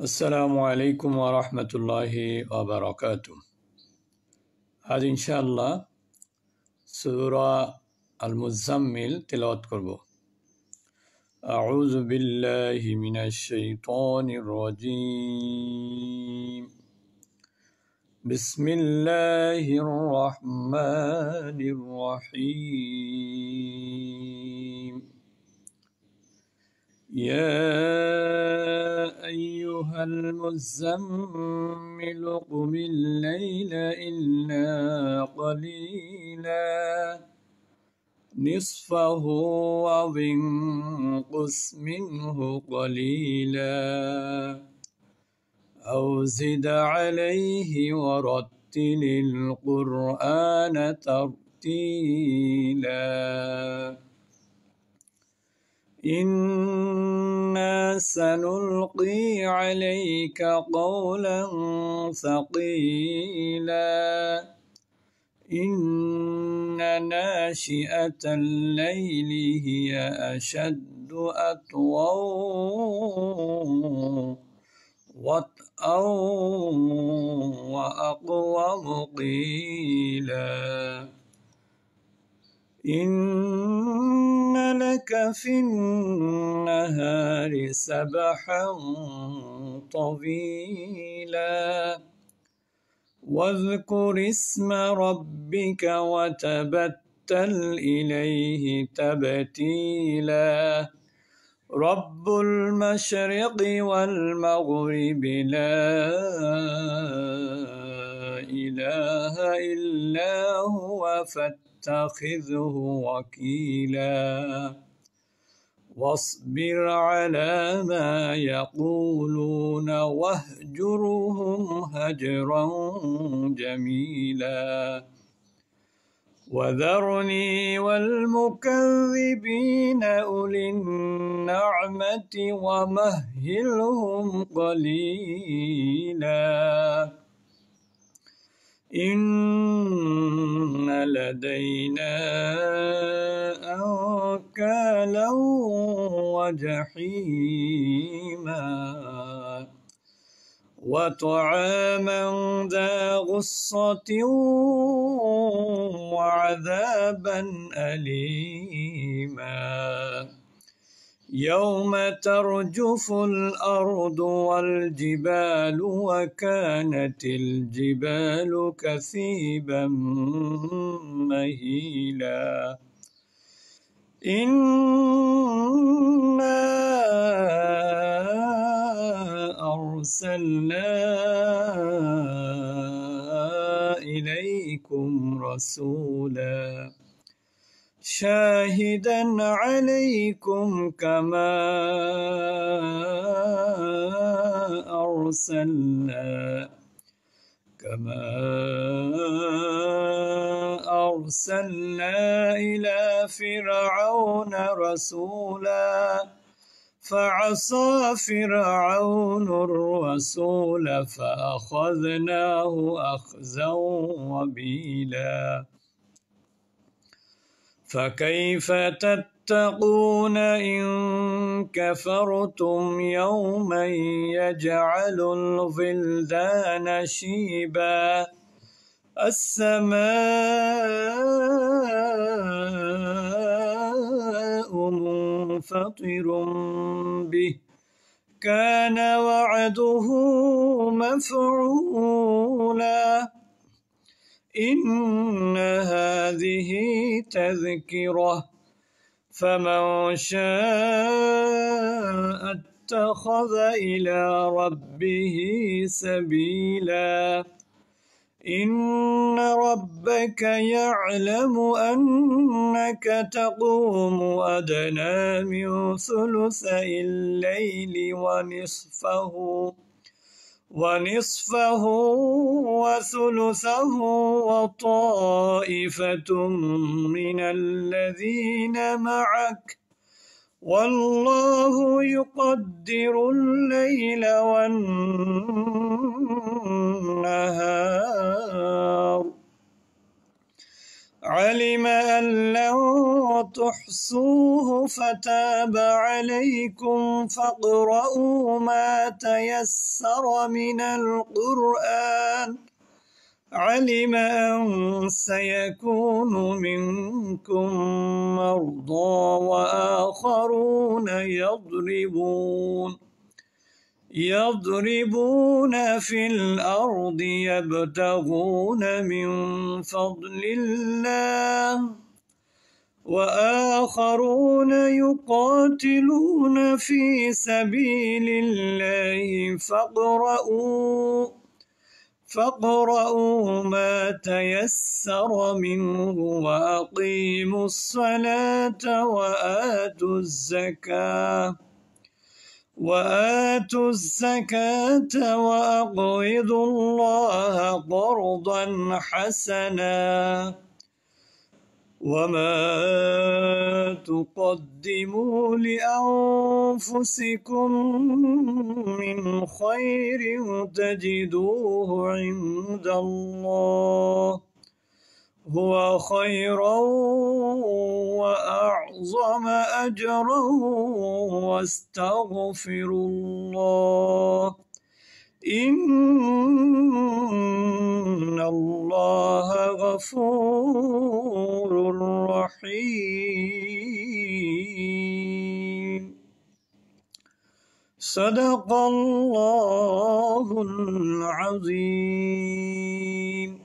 السلام عليكم ورحمة الله وبركاته هذا إن شاء الله سورة المزمل তেলাওয়াত করব أعوذ بالله من الشيطان الرجيم بسم الله الرحمن الرحيم يا نزمل قم الليل إلا قليلا نصفه وانقص منه قليلا أو زد عليه ورتل القرآن ترتيلا إنا سنلقي عليك قولا ثقيلا إن ناشئة الليل هي أشد أطوا وطئا في النهار سبحا طويلا واذكر اسم ربك وتبتل إليه تبتيلا رب المشرق والمغرب لا إله إلا هو فاتخذه وكيلاً واصبر على ما يقولون واهجرهم هجرا جميلا وذرني والمكذبين أولي النعمة ومهلهم قليلاً إن لدينا أنكالا وجحيما وطعاما ذا غصة وعذابا أليما يوم ترجف الأرض والجبال وكانت الجبال كثيبا مهيلا إنا أرسلنا إليكم رسولاً شاهدا عليكم كما أرسلنا كما أرسلنا إلى فرعون رسولا فعصى فرعون الرسول فأخذناه أخزا وبيلا فكيف تتقون إن كفرتم يوما يجعل الظلدان شيبا السماء منفطر به كان وعده مفعولا إن هذه تذكرة فمن شاء اتخذ إلى ربه سبيلا إن ربك يعلم أنك تقوم أدنى من ثلث الليل ونصفه ونصفه وثلثه وطائفة من الذين معك والله يقدر الليل والنهار علم أن لن تحصوه فتاب عليكم فاقرؤوا ما تيسر من القرآن علم أن سيكون منكم مرضى وآخرون يضربون يضربون في الأرض يبتغون من فضل الله وآخرون يقاتلون في سبيل الله فاقرؤوا فاقرؤوا ما تيسر منه وأقيموا الصلاة وآتوا الزكاة وآتوا الزكاة وأقرضوا الله قرضا حسنا وما تقدموا لأنفسكم من خير تجدوه عند الله هو خيرا وأعظم أجرا واستغفر الله إن الله غفور رحيم صدق الله العظيم